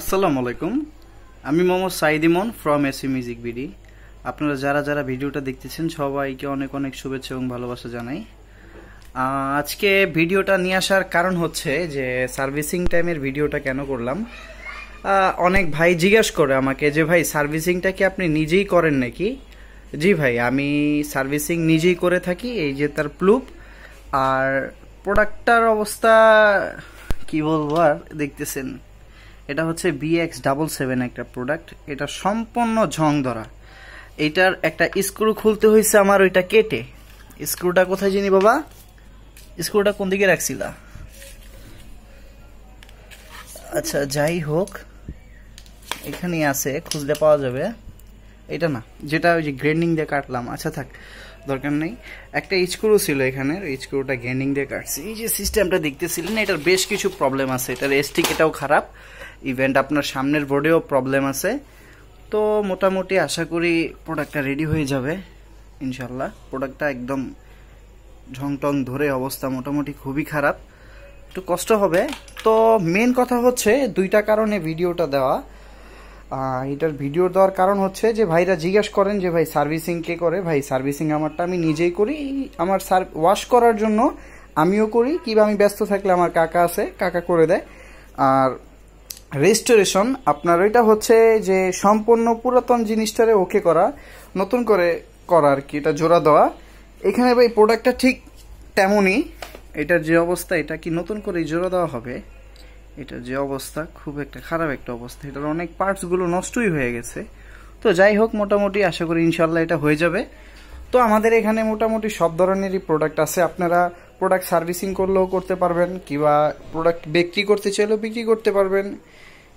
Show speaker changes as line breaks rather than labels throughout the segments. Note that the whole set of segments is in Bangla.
আসসালামু আলাইকুম আমি মোহাম্মদ সাইদিমন Imon from AC music BD আপনারা যারা যারা ভিডিওটা দেখতেছেন সবাইকে অনেক অনেক শুভেচ্ছা এবং ভালোবাসা জানাই আজকে ভিডিওটা নিয়ে আসার কারণ হচ্ছে যে সার্ভিসিং টাইমের ভিডিওটা কেন করলাম অনেক ভাই জিজ্ঞেস করে আমাকে যে ভাই সার্ভিসিংটা কি আপনি নিজেই করেন নাকি জি ভাই আমি সার্ভিসিং নিজেই করে থাকি এই যে তার প্লুপ আর প্রোডাক্টটার অবস্থা কি বলবো আর দেখতেছেন এটা হচ্ছে বিএক্স ডাবল সেভেন একটা প্রোডাক্ট এটা সম্পূর্ণ ঝং ধরা এটার একটা স্ক্রু খুলতে হয়েছে আমার ওইটা কেটে স্ক্রুটা কোথায় জানি বাবা স্ক্রুটা কোন দিকে রাখছিলা আচ্ছা যাই হোক এখানে আছে খুঁজলে পাওয়া যাবে এটা না যেটা ওই যে গ্রেন্ডিং দিয়ে কাটলাম আচ্ছা থাক দরকার নেই একটা ইচকুরু ছিল এখানে ইচকুরুটা গেন্ডিং দিয়ে কাটছি এই যে সিস্টেমটা দেখতেছিলেন এটার বেশ কিছু প্রবলেম আছে এটার এসটি কেটাও খারাপ ইভেন্ট আপনার সামনের বোর্ডেও প্রবলেম আছে তো মোটামুটি আশা করি প্রোডাক্টটা রেডি হয়ে যাবে ইনশাল্লাহ প্রোডাক্টটা একদম ঝংটং ধরে অবস্থা মোটামুটি খুবই খারাপ একটু কষ্ট হবে তো মেন কথা হচ্ছে দুইটা কারণে ভিডিওটা দেওয়া এটার ভিডিও দেওয়ার কারণ হচ্ছে যে ভাইরা জিজ্ঞেস করেন যে ভাই সার্ভিসিং কে করে ভাই সার্ভিসিং আমারটা আমি নিজেই করি আমার ওয়াশ করার জন্য আমিও করি কিংবা আমি ব্যস্ত থাকলে আমার কাকা আছে কাকা করে দেয় আর রেস্টোরেশন আপনার ওইটা হচ্ছে যে সম্পূর্ণ পুরাতন জিনিসটারে ওকে করা নতুন করে করা আর কি এটা জোড়া দেওয়া এখানে ভাই প্রোডাক্টটা ঠিক তেমনই এটার যে অবস্থা এটা কি নতুন করে জোড়া দেওয়া হবে এটা যে অবস্থা খুব একটা খারাপ একটা অবস্থা এটার অনেক পার্টসগুলো নষ্টই হয়ে গেছে তো যাই হোক মোটামুটি আশা করি ইনশাল্লাহ এটা হয়ে যাবে তো আমাদের এখানে মোটামুটি সব ধরনেরই প্রোডাক্ট আছে আপনারা প্রোডাক্ট সার্ভিসিং করলেও করতে পারবেন কিংবা প্রোডাক্ট বিক্রি করতে চাইলেও বিক্রি করতে পারবেন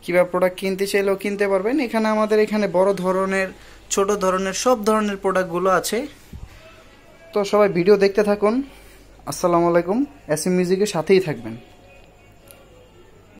কিংবা প্রোডাক্ট কিনতে চাইলেও কিনতে পারবেন এখানে আমাদের এখানে বড় ধরনের ছোট ধরনের সব ধরনের প্রোডাক্টগুলো আছে তো সবাই ভিডিও দেখতে থাকুন আসসালামু আলাইকুম এস এম মিউজিকের সাথেই থাকবেন